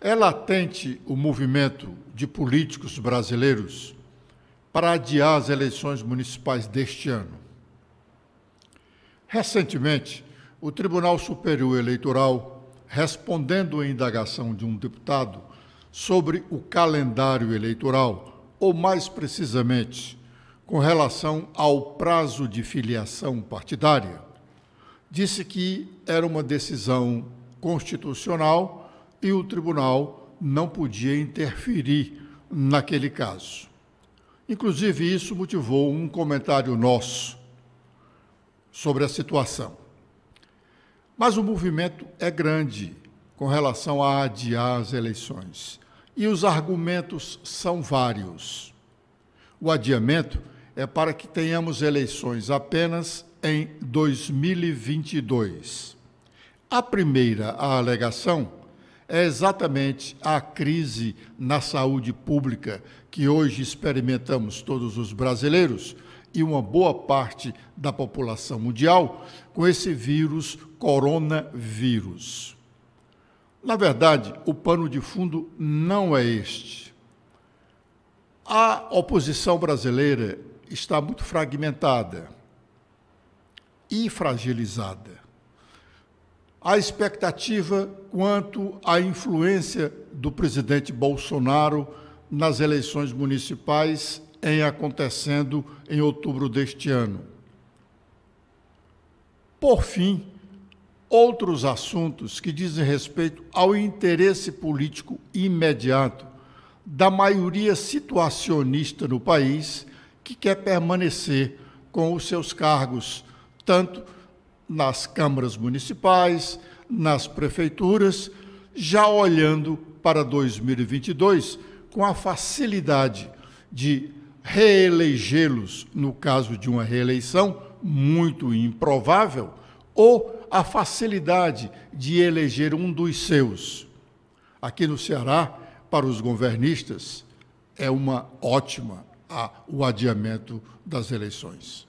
É latente o movimento de políticos brasileiros para adiar as eleições municipais deste ano. Recentemente, o Tribunal Superior Eleitoral, respondendo à indagação de um deputado sobre o calendário eleitoral, ou mais precisamente, com relação ao prazo de filiação partidária, disse que era uma decisão constitucional e o tribunal não podia interferir naquele caso. Inclusive, isso motivou um comentário nosso sobre a situação. Mas o movimento é grande com relação a adiar as eleições. E os argumentos são vários. O adiamento é para que tenhamos eleições apenas em 2022. A primeira a alegação é exatamente a crise na saúde pública que hoje experimentamos todos os brasileiros e uma boa parte da população mundial com esse vírus coronavírus. Na verdade, o pano de fundo não é este. A oposição brasileira está muito fragmentada e fragilizada a expectativa quanto à influência do presidente Bolsonaro nas eleições municipais em acontecendo em outubro deste ano. Por fim, outros assuntos que dizem respeito ao interesse político imediato da maioria situacionista no país que quer permanecer com os seus cargos, tanto nas câmaras municipais, nas prefeituras, já olhando para 2022 com a facilidade de reelegê-los no caso de uma reeleição muito improvável ou a facilidade de eleger um dos seus. Aqui no Ceará, para os governistas, é uma ótima a, o adiamento das eleições.